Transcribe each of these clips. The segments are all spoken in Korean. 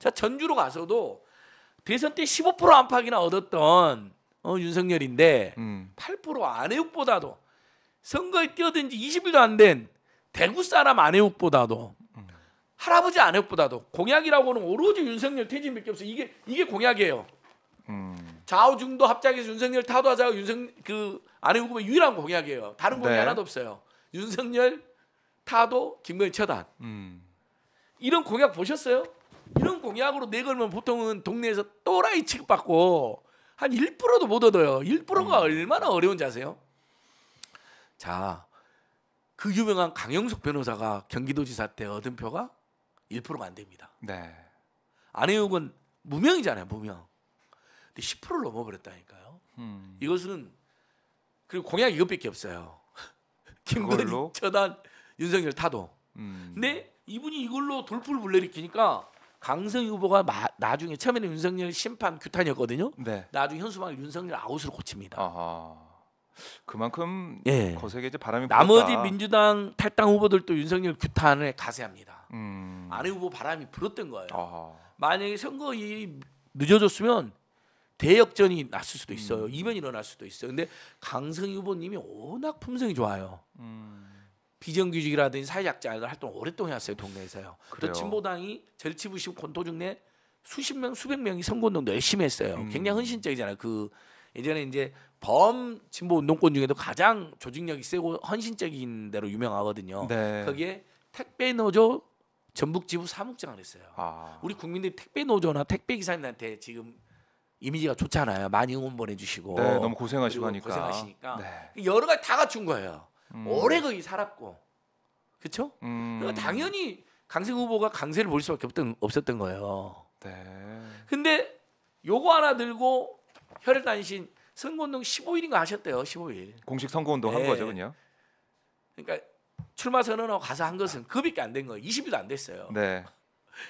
자, 전주로 가서도 대선 때 15% 안팎이나 얻었던 어, 윤석열인데 음. 8% 안혜욱보다도 선거에 뛰어든지 20일도 안 된 대구 사람 안혜욱보다도 음. 할아버지 안혜욱보다도 공약이라고는 오로지 윤석열 퇴진밖에 없어. 이게 이게 공약이에요. 음. 좌우중도 합작해서 윤석열 타도하자고 윤석 그 아내 욱 후보 유일한 공약이에요. 다른 공약 네. 하나도 없어요. 윤석열 타도 김건희 처단. 음. 이런 공약 보셨어요? 이런 공약으로 내걸면 네 보통은 동네에서 또라이 취급받고 한 1%도 못 얻어요. 1%가 음. 얼마나 어려운지 아세요? 자, 그 유명한 강영석 변호사가 경기도지사 때 얻은 표가 1%가 안 됩니다. 네. 안혜욱은 무명이잖아요, 무명. 근데 10%를 넘어버렸다니까요. 음. 이것은 그리고 공약이 이것밖에 없어요. 김건희, 저단, 윤석열 타도. 음. 근데 이분이 이걸로 돌풀 불내리키니까 강성희 후보가 마, 나중에 처음에는 윤석열 심판 규탄이었거든요. 네. 나중에 현수막을 윤석열 아웃으로 고칩니다. 아하. 그만큼 예. 거세게 이제 바람이 나머지 불었다. 민주당 탈당 후보들도 윤석열 규탄을 가세합니다. 음. 안 후보 바람이 불었던 거예요. 아하. 만약에 선거 이 늦어졌으면 대역전이 났을 수도 있어요. 음. 이변이 일어날 수도 있어요. 근데 강성희 후보님이 워낙 품성이 좋아요. 음. 비정규직이라든지 사회약자들 활동 오랫동안 했어요 동네에서요. 그래요. 진보당이 절치부심 권토중 내 수십 명 수백 명이 선거운동도 열심히 했어요. 음. 굉장히 헌신적이잖아요. 그 예전에 이제 범 진보 운동권 중에도 가장 조직력이 세고 헌신적인 대로 유명하거든요. 네. 거기에 택배 노조 전북 지부 사무장을 했어요. 아. 우리 국민들이 택배 노조나 택배 기사님한테 지금 이미지가 좋잖아요. 많이 응원 보내주시고 네, 너무 고생하시고 하니까 고생하시니까 네. 여러 가지 다 갖춘 거예요. 음. 오래 거기 살았고 그렇죠? 그러니까 당연히 강세 후보가 강세를 보일 수밖에 없던, 없었던 거예요. 네. 근데 요거 하나 들고 혈액단신 선거운동 15일인가 하셨대요. 15일. 공식 선거운동 네. 한 거죠, 그냥. 그러니까 출마 선언하고 가서 한 것은 급밖에 안 된 거예요. 20일도 안 됐어요. 네.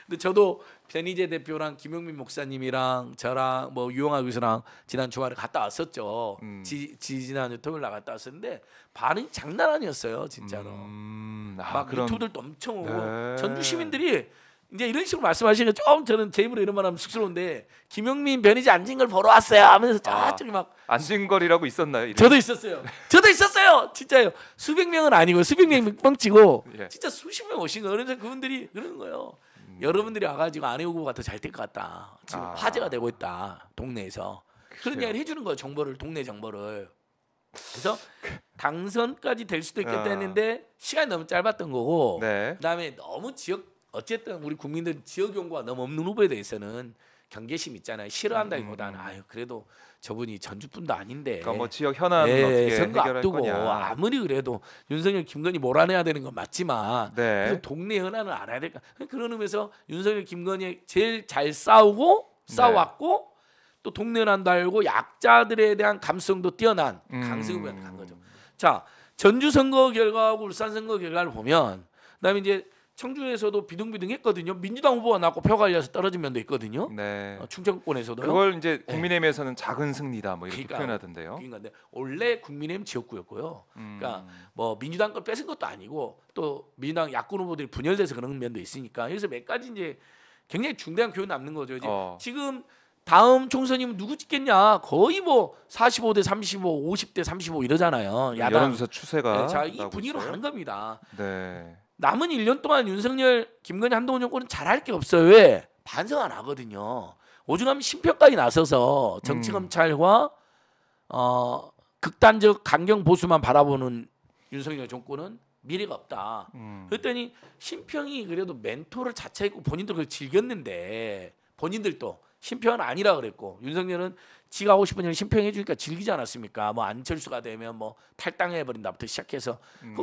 근데 저도 변희재 대표랑 김용민 목사님이랑 저랑 뭐 유영아 교수랑 지난 주말에 갔다 왔었죠. 음. 지, 지난 토요일 날 갔다 왔었는데 반응이 장난 아니었어요, 진짜로. 음. 아, 막 그럼... 유튜브들도 엄청 오고 네. 전주 시민들이 이제 이런 식으로 말씀하시니까 좀 저는 제 입으로 이런 말 하면 쑥스러운데 김용민 변희재 앉은 걸 보러 왔어요 하면서 아, 저쪽이 막 앉은 거리라고 있었나요? 이런? 저도 있었어요. 저도 있었어요. 진짜요. 수백 명은 아니고 수백 명이 뻥치고 예. 진짜 수십 명 오신 거예요. 그래서 그분들이 그러는 거예요. 여러분들이 와가지고 안해 후보가 더 잘 될 것 같다. 지금 아. 화제가 되고 있다. 동네에서. 그런 그렇죠. 이야기를 해주는 거예요. 정보를 동네 정보를. 그래서 당선까지 될 수도 있겠다 아. 했는데 시간이 너무 짧았던 거고 네. 그다음에 너무 지역 어쨌든 우리 국민들 지역 연구가 너무 없는 후보에 대해서는 경계심 있잖아요. 싫어한다기보다는 음, 음, 음. 아유 그래도 저분이 전주분도 아닌데. 그러니까 뭐 지역 현안 네, 어떻게 선거 앞두고 거냐. 아무리 그래도 윤석열 김건희 몰아내야 되는 건 맞지만 네. 그 동네 현안을 알아야 될까. 그런 의미에서 윤석열 김건희 제일 잘 싸우고 네. 싸웠고 네. 또 동네 현안도 알고 약자들에 대한 감성도 뛰어난 음. 강승우 의원이 간 거죠. 자 전주 선거 결과하고 울산 선거 결과를 보면 그다음에 이제 청주에서도 비등비등했거든요. 민주당 후보가 나고표 갈려서 떨어진 면도 있거든요. 네. 어, 충청권에서도 그걸 이제 네. 국민의힘에서는 네. 작은 승리다 뭐 이렇게 그러니까, 표현하던데요. 그러니까 원래 국민의힘 지역구였고요. 그러니까 음. 그러니까 뭐 민주당 걸 뺏은 것도 아니고 또 민주당 야권 후보들이 분열돼서 그런 면도 있으니까 그래서 몇 가지 이제 굉장히 중대한 교훈 남는 거죠. 이제 어. 지금 다음 총선이면 누구 찍겠냐? 거의 뭐 45대 35, 50대 35 이러잖아요. 네, 야당 여론조사 추세가 네, 자이 분위기로 가는 겁니다. 네. 남은 1년 동안 윤석열, 김건희, 한동훈 정권은 잘할 게 없어요. 왜? 반성 안 하거든요. 오죽하면 심평까지 나서서 정치검찰과 음. 어, 극단적 강경 보수만 바라보는 윤석열 정권은 미래가 없다. 음. 그랬더니 심평이 그래도 멘토를 자처했고 본인도 그걸 즐겼는데 본인들도 심평은 아니라 그랬고 윤석열은 지가 하고 싶은 일을 심평해 주니까 즐기지 않았습니까? 뭐 안철수가 되면 뭐 탈당해 버린다부터 시작해서 그 음.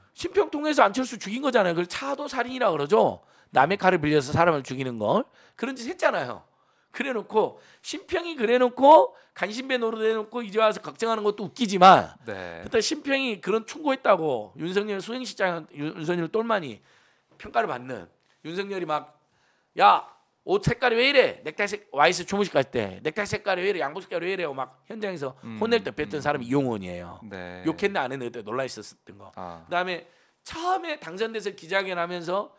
그 심평통해서 안철수 죽인 거잖아요. 그걸 차도 살인이라 그러죠. 남의 칼을 빌려서 사람을 죽이는 걸 그런 짓 했잖아요. 그래놓고 심평이 그래놓고 간신배 노릇해놓고 이제 와서 걱정하는 것도 웃기지만 네. 그때 심평이 그런 충고했다고 윤석열 수행시장 윤석열 똘마니 평가를 받는 윤석열이 막야 옷 색깔이 왜 이래? 넥타이 색 와이스 주무실갈때 넥타이 색깔이 왜 이래? 양복 색깔이 왜이래막 현장에서 음. 혼낼 때 뵀던 음. 사람이 이용원이에요. 네. 욕했나 안 했나 그때 놀라 있었던 거. 아. 그다음에 처음에 당선돼서 기자회견하면서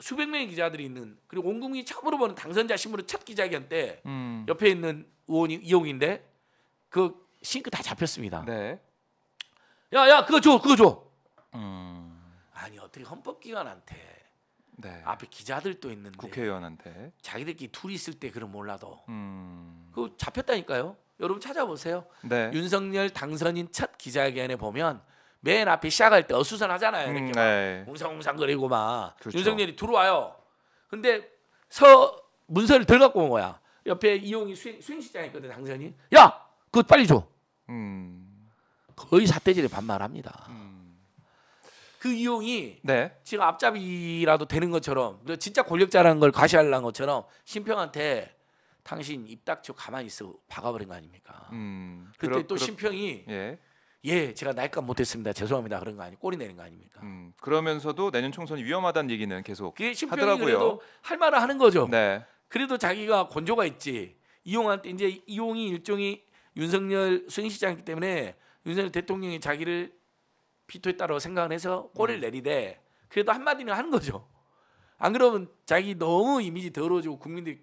수백 명의 기자들이 있는 그리고 온 국민이 처음으로 보는 당선자 신문의 첫 기자회견 때 음. 옆에 있는 의원이 이용인데 그 싱크 다 잡혔습니다. 네. 야, 야, 그거 줘, 그거 줘. 음. 아니 어떻게 헌법기관한테 네. 앞에 기자들도 있는데 국회의원한테 자기들끼리 둘이 있을 때 그럼 몰라도 음... 그 잡혔다니까요. 여러분 찾아보세요. 네. 윤석열 당선인 첫 기자회견에 보면 맨 앞에 시작할 때 어수선하잖아요. 이렇게 음, 막 네. 웅성웅성거리고 막 그렇죠. 윤석열이 들어와요. 근데 서 문서를 들갖고온 거야. 옆에 이용이 수행, 수행시장 이 있거든 당선인. 야 그거 빨리 줘. 음... 거의 사태질에 반말합니다. 음... 그 이용이 네. 지금 앞잡이라도 되는 것처럼 진짜 권력자라는 걸 과시하려는 것처럼 심평한테 당신 입 닥쳐 가만히 있어 박아버린 거 아닙니까? 음, 그때 그러, 또 심평이 예. 예 제가 날까 못했습니다 죄송합니다 그런 거 아니 꼬리 내는 거 아닙니까? 음, 그러면서도 내년 총선이 위험하다는 얘기는 계속 그게 심평이 하더라고요. 그래도 할 말을 하는 거죠. 네. 그래도 자기가 권조가 있지 이용한테 이제 이용이 일종의 윤석열 수행시장이기 때문에 윤석열 대통령이 자기를 피토에 따라 생각을 해서 꼬리를 음. 내리되 그래도 한마디는 하는 거죠. 안 그러면 자기 너무 이미지 더러워지고 국민들이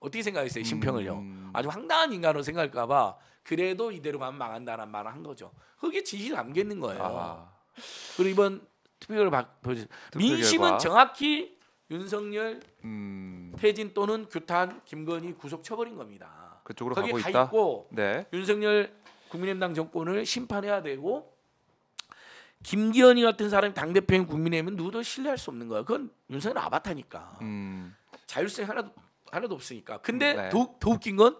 어떻게 생각했어요 심평을요 음. 아주 황당한 인간으로 생각할까봐 그래도 이대로 가 망한다는 말을 한 거죠 그게 지시 담겨 있는 거예요 아. 그리고 이번 투표를 보여주 민심은 정확히 윤석열 음. 태진 또는 규탄 김건희 구속 처벌인 겁니다 그쪽으로 가고 있다 있고 네. 윤석열 국민의당 정권을 심판해야 되고 김기현이 같은 사람이 당 대표인 국민의힘은 누구도 신뢰할 수 없는 거야. 그건 윤석열 아바타니까. 음. 자율성 하나도 하나도 없으니까. 근데 네. 더, 더 웃긴 건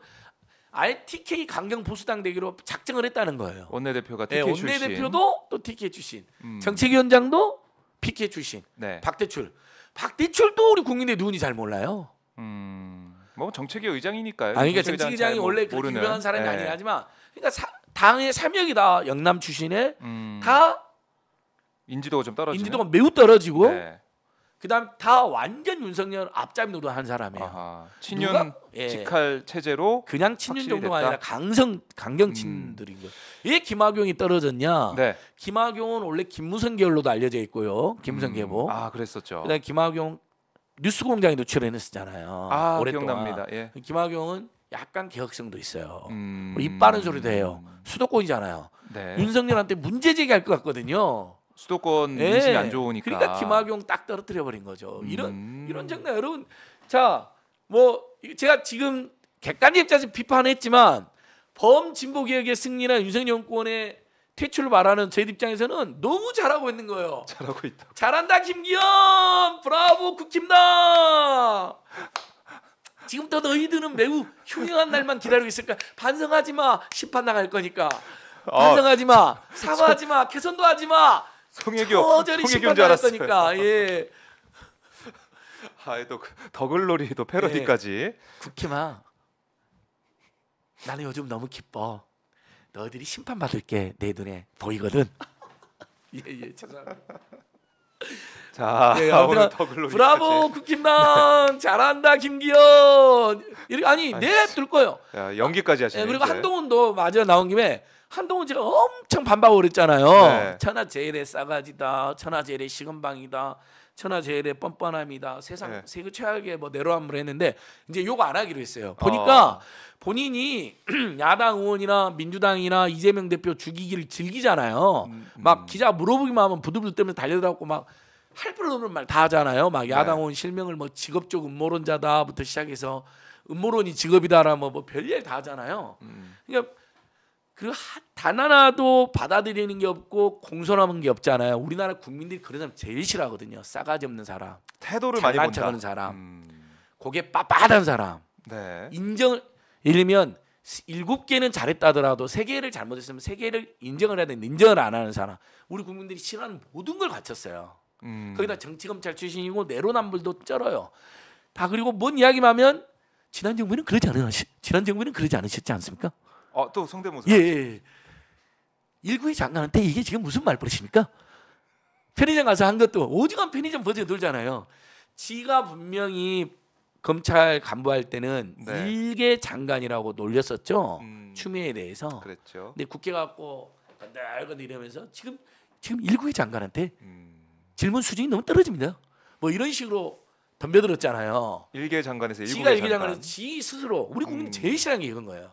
아예 TK 강경 보수당 되기로 작정을 했다는 거예요. 원내대표가 네, TK 네, 출신. 원내대표도 또 TK 출신. 음. 정책위원장도 PK 출신. 네. 박대출. 박대출도 우리 국민의 눈이 잘 몰라요. 음. 뭐 정책위 의장이니까요. 아니 그러니까 정책위장이 의 원래 모르는. 그렇게 유명한 사람이 네. 아니긴 하지만 그러니까 사, 당의 3명이다 영남 출신에 음. 다 인지도가 좀 떨어지고 인지도가 매우 떨어지고 네. 그다음 다 완전 윤석열 앞잡이 노릇한 사람이에요. 아하, 친윤 누가? 예. 직할 예. 체제로 그냥 친윤 정도가 됐다? 아니라 강성 강경친들인 음. 거예요. 왜 김학용이 떨어졌냐? 네. 김학용은 원래 김무성 계열로도 알려져 있고요. 김무성 음. 계보. 아 그랬었죠. 그다음 김학용 뉴스공장에도 출연했었잖아요. 아 오랫동안. 기억납니다. 예. 김학용은 약간 개혁성도 있어요. 음. 입 뭐 빠른 소리도 해요. 수도권이잖아요. 네. 윤석열한테 문제 제기할 것 같거든요. 수도권 네. 인식이 안 좋으니까. 그러니까 김학용 딱 떨어뜨려 버린 거죠. 이런 음. 이런 장난 여러분 자뭐 제가 지금 객관적 입장에서 비판했지만 범진보 개혁의 승리나 윤석열 권의 퇴출을 말하는 제 입장에서는 너무 잘하고 있는 거예요. 잘하고 있다. 잘한다 김기현, 브라보 국힘당. 지금부터 너희들은 매우 흉흉한 날만 기다리고 있을까? 반성하지 마. 심판 나갈 거니까. 아, 반성하지 마. 사과하지 마. 개선도 하지 마. 송혜교 송혜교인 줄 알았으니까. 예. 아또 그 더글놀이도 패러디까지. 예. 쿠키마. 나는 요즘 너무 기뻐. 너희들이 심판 받을 게내 눈에 보이거든. 예예 예, 죄송합니다. 자 네, 오늘 더글놀이. 브라보 쿠키만 잘한다 김기현. 이렇게 아니 내둘 네, 거예요. 야, 연기까지 하시네. 예, 그리고 이제. 한동훈도 마저 나온 김에 한동훈 씨가 엄청 반박을 했잖아요. 네. 천하제일의 싸가지다. 천하제일의 시은방이다 천하제일의 뻔뻔함이다. 세상 네. 세계 최악의 뭐 내로남불 했는데 이제 욕안 하기로 했어요. 보니까 어. 본인이 야당 의원이나 민주당이나 이재명 대표 죽이기를 즐기잖아요. 음, 음. 막 기자 물어보기만 하면 부들부들 때문에 달려들어갖고 막 할 필요 없는 말 다 하잖아요. 막 네. 야당 의원 실명을 뭐 직업적 음모론자다부터 시작해서 음모론이 직업이다라 뭐, 뭐 별일 다 하잖아요. 음. 그러니까 그리고 단 하나도 받아들이는 게 없고 공손함은 게 없잖아요. 우리나라 국민들이 그런 사람 제일 싫어하거든요. 싸가지 없는 사람, 태도를 많이 본다. 사람, 음. 고개 빳빳한 사람. 네. 인정을 예를 들면 일곱 개는 잘했다더라도 세 개를 잘못했으면 세 개를 인정을 해야 되는데 인정을 안 하는 사람. 우리 국민들이 싫어하는 모든 걸 갖췄어요. 음... 거기다 정치 검찰 출신이고 내로남불도 쩔어요. 다 그리고 뭔 이야기만 하면 지난 정부는 그러 지난 정부는 그러지 않으셨지 않습니까? 어, 또 성대모사. 예, 예. 1 9 장관한테 이게 지금 무슨 말버릇입니까? 편의점 가서 한 것도 오지간 편의점 버전 돌잖아요. 지가 분명히 검찰 간부할 때는 네. 일개 장관이라고 놀렸었죠. 음. 추미애에 대해서. 그랬죠. 근데 국회 갖고 건건 이러면서 지금 지금 192 장관한테 음. 질문 수준이 너무 떨어집니다. 뭐 이런 식으로 덤벼들었잖아요. 일개 장관에서 일개 장관. 지가 일개 장관에서 지 스스로 우리 국민 음. 제일 싫어하는 게 이건 거예요.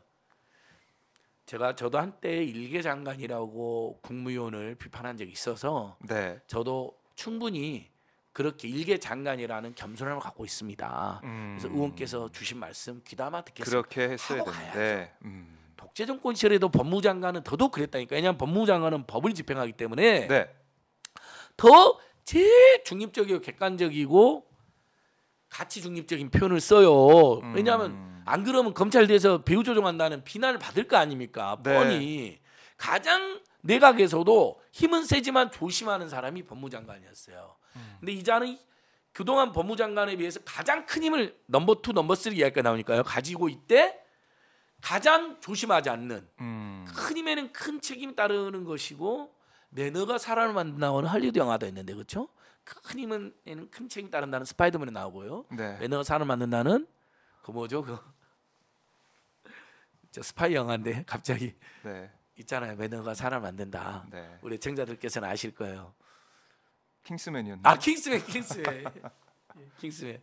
제가 저도 한때 일개 장관이라고 국무위원을 비판한 적이 있어서 네. 저도 충분히 그렇게 일개 장관이라는 겸손함을 갖고 있습니다. 음. 그래서 의원께서 주신 말씀 귀담아 듣겠습니다. 그렇게 했어야 되는데 음. 독재 정권 시절에도 법무장관은 더더욱 그랬다니까. 왜냐하면 법무장관은 법을 집행하기 때문에 네. 더 제일 중립적이고 객관적이고 가치 중립적인 표현을 써요. 음. 왜냐하면 안 그러면 검찰돼서 대배우조종한다는 비난을 받을 거 아닙니까? 네. 뻔히 가장 내각에서도 힘은 세지만 조심하는 사람이 법무장관이었어요. 음. 근데 이자는 그동안 법무장관에 비해서 가장 큰 힘을 넘버 투, 넘버 쓰리 이야기가 나오니까요. 가지고 있때 가장 조심하지 않는 음. 큰 힘에는 큰 책임이 따르는 것이고 매너가 사람을 만나는 할리우드 영화도 있는데 그렇죠? 큰 힘은 얘는 큰 책임 따른다는 스파이더맨에 나오고요. 네. 매너가 사을 만든다는 그 뭐죠 그. 스파이 영화인데 갑자기 네. 있잖아요 매너가 사람 만든다. 네. 우리 청자들께서는 아실 거예요. 킹스맨이었나? 아 킹스맨 킹스맨 예, 킹스맨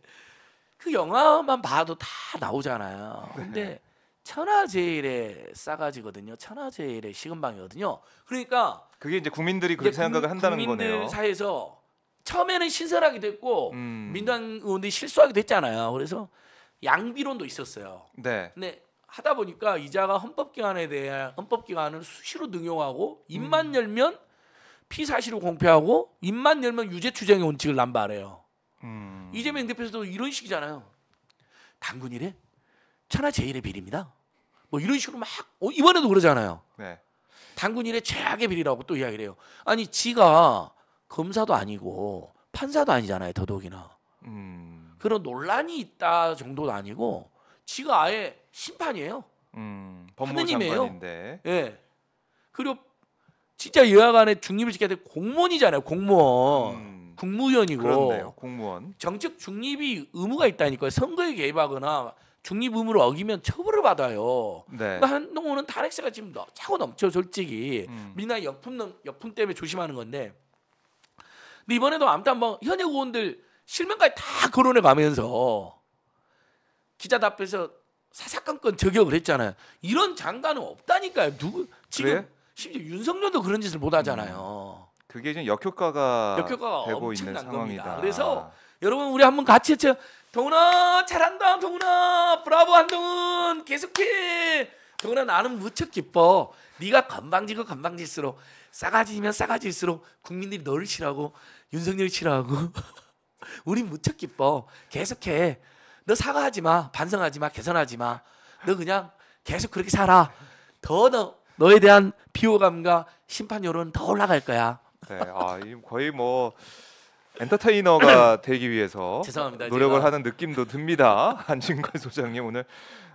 그 영화만 봐도 다 나오잖아요. 네. 근데 천하제일의 싸가지거든요. 천하제일의 시금방이거든요. 그러니까 그게 이제 국민들이 그렇게 생각을 한다는 국민들 거네요. 국민들 사이에서 처음에는 신선하기도 했고 음. 민주당 의원들이 실수하기도 했잖아요. 그래서 양비론도 있었어요. 네. 근데 하다 보니까 이자가 헌법기관에 대해 헌법기관을 수시로 능용하고 입만 음. 열면 피사실을 공표하고 입만 열면 유죄추정의 원칙을 남발해요. 음. 이재명 대표도 에서 이런 식이잖아요. 당군이래? 천하 제일의 비리입니다. 뭐 이런 식으로 막 어, 이번에도 그러잖아요. 네. 당군이래 최악의 비리라고 또 이야기를 해요. 아니 지가 검사도 아니고 판사도 아니잖아요 더더욱이나 음. 그런 논란이 있다 정도도 아니고 지가 아예 심판이에요 음, 하느님이에요 예 네. 그리고 진짜 여야간에 중립을 지켜야 될 공무원이잖아요 공무원 음. 국무위원이고 그렇네요, 공무원 정책 중립이 의무가 있다니까요 선거에 개입하거나 중립 의무를 어기면 처벌을 받아요. 네. 그러니까 한동훈은 탄핵세가 지금 너 차고 넘쳐 솔직히 음. 민나 역풍 역풍 때문에 조심하는 건데 근데 이번에도 아무튼 뭐 현역 의원들 실명까지 다 거론해 가면서 기자답에서 사사건건 저격을 했잖아요. 이런 장관은 없다니까요. 누구 지금 그래? 심지어 윤석열도 그런 짓을 못 하잖아요. 음, 그게 지금 역효과가, 역효과가 되고 있는 상황이다. 겁니다. 그래서 여러분 우리 한번 같이 했죠. 동훈아 잘한다 동훈아 브라보 한동훈 계속해 동훈아 나는 무척 기뻐 네가 건방지고 건방질수록 싸가지면 싸가질수록 국민들이 너를 싫어하고 윤석열 치라고. 우리 무척 기뻐. 계속해. 너 사과하지 마. 반성하지 마. 개선하지 마. 너 그냥 계속 그렇게 살아. 더 너, 너에 대한 비호감과 심판 여론 더 올라갈 거야. 네, 아, 이 거의 뭐 엔터테이너가 되기 위해서 노력을 제가. 하는 느낌도 듭니다. 한진걸 소장님 오늘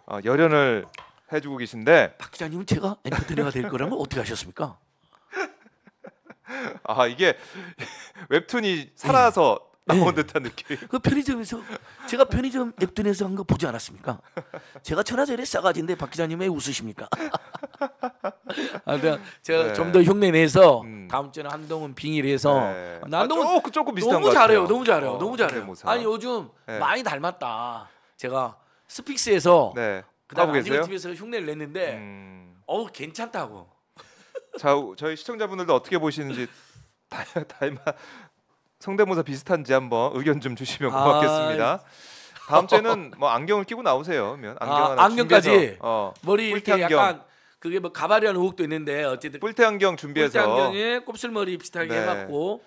어, 열연을 해주고 계신데 박 기자님은 제가 엔터테이너가 될 거라면 어떻게 하셨습니까? 아 이게 웹툰이 살아서 예. 나온 네. 듯한 느낌. 그 편의점에서 제가 편의점 웹툰에서 한 거 보지 않았습니까? 제가 천하제일의 싸가지인데 박 기자님 왜 웃으십니까? 아, 제가, 제가 네. 좀더 흉내 내서 음. 다음 주는 한동훈 빙의 해서 네. 아, 아 조금, 비슷한 너무 잘해요, 너무 잘해요, 어, 너무 잘해요. 모사. 아니 요즘 네. 많이 닮았다. 제가 스픽스에서 그다음 안지훈 팀에서 흉내를 냈는데 음. 어우 괜찮다고. 자, 저희 시청자분들도 어떻게 보시는지 달마 성대모사 비슷한지 한번 의견 좀 주시면 아, 고맙겠습니다. 아... 다음 주에는 뭐 안경을 끼고 나오세요. 면 안경 아, 안경까지 어, 머리 이렇게 안경. 약간 그게 뭐가발이라 의혹도 있는데 어쨌든 뿔테 안경 준비해서 뿔테 안경에 곱슬머리 비슷하게 네. 해봤고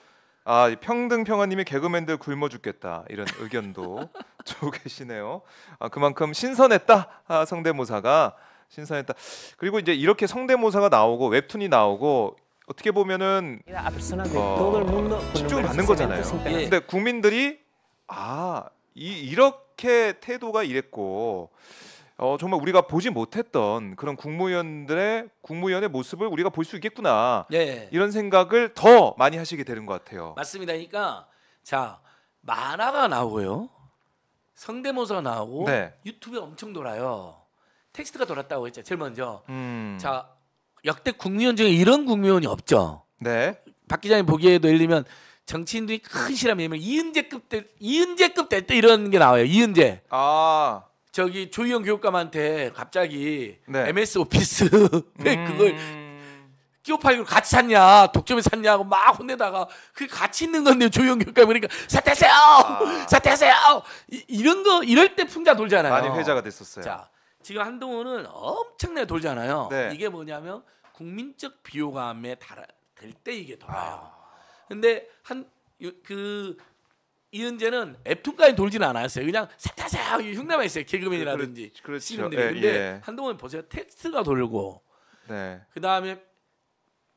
아 평등평화님이 개그맨들 굶어 죽겠다 이런 의견도 주고 계시네요. 아 그만큼 신선했다 아, 성대모사가 신선했다. 그리고 이제 이렇게 성대모사가 나오고 웹툰이 나오고 어떻게 보면은 아, 어, 집중을 받는 거잖아요. 근데 국민들이 아 이, 이렇게 태도가 이랬고 어, 정말 우리가 보지 못했던 그런 국무위원들의 국무위원의 모습을 우리가 볼 수 있겠구나 예. 이런 생각을 더 많이 하시게 되는 것 같아요. 맞습니다. 그러니까 자 만화가 나오고요, 성대모사 가 나오고 네. 유튜브에 엄청 돌아요. 텍스트가 돌았다고 했죠. 제일 먼저. 음. 자 역대 국무위원 중에 이런 국무위원이 없죠. 네. 박 기자님 보기에도 예를 들면 정치인들이 큰 실험이면 이은재급 때 이은재급 때 이런 게 나와요. 이은재. 아. 저기 조희영 교육감한테 갑자기 네. MS 오피스 왜 그걸 음. 끼오 팔기로 같이 샀냐 독점에 샀냐고 막 혼내다가 그게 같이 있는 건데 조희영 교육감 그러니까 사퇴하세요 아. 사퇴하세요 이, 런거 이럴 때 풍자 돌잖아요 많이 회자가 됐었어요 자 지금 한동훈은 엄청나게 돌잖아요. 네. 이게 뭐냐면 국민적 비호감에 될때 이게 돌아요. 아. 근데 한 그 이은재는 앱툰까지 돌지 않았어요. 그냥 살살살 흉내만 있어요. 개그맨이라든지 그렇, 그렇죠. 시인들이. 예, 근데 예. 한동훈 보세요. 텍스트가 돌고 네. 그다음에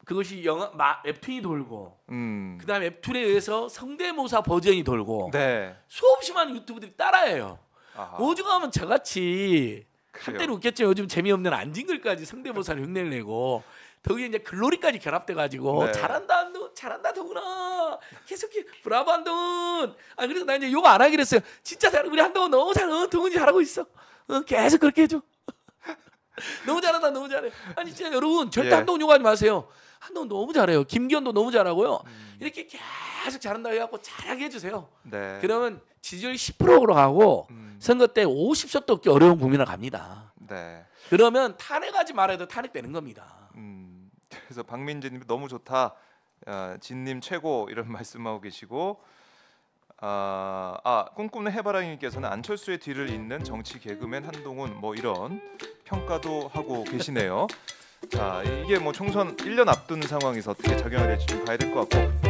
그것이 영화 마, 웹툰이 돌고 음. 그다음에 웹툰에 의해서 성대모사 버전이 돌고 네. 수없이 많은 유튜브들이 따라해요. 아하. 오죽하면 저같이 한때는 웃겼지만 요즘 재미없는 안진글까지 성대모사를 흉내를 내고 더위에 이제 글로리까지 결합돼가지고 네. 잘한다 안동 잘한다 더구나 계속 브라보 안동은 아 그래서 나 이제 욕 안 하기로 했어요 진짜 잘 우리 한동은 너무 잘 어, 동훈이 잘하고 있어 어, 계속 그렇게 해줘 너무 잘한다 너무 잘해 아니 진짜 여러분 절대 예. 한동 욕하지 마세요 한동 너무 잘해요 김기현도 너무 잘하고요 음. 이렇게 계속 잘한다 해갖고 잘하게 해주세요 네. 그러면 지지율 10%로 가고 음. 선거 때 50석도 없기 어려운 국민을 갑니다. 네. 그러면 탄핵하지 말아도 탄핵되는 겁니다. 음. 그래서 박민재님 너무 좋다. 아, 진님 최고 이런 말씀하고 계시고 아, 아 꿈꾸는 해바라기님께서는 안철수의 뒤를 잇는 정치 개그맨 한동훈 뭐 이런 평가도 하고 계시네요. 자 이게 뭐 총선 1년 앞둔 상황에서 어떻게 작용이 지좀 봐야 될 것 같고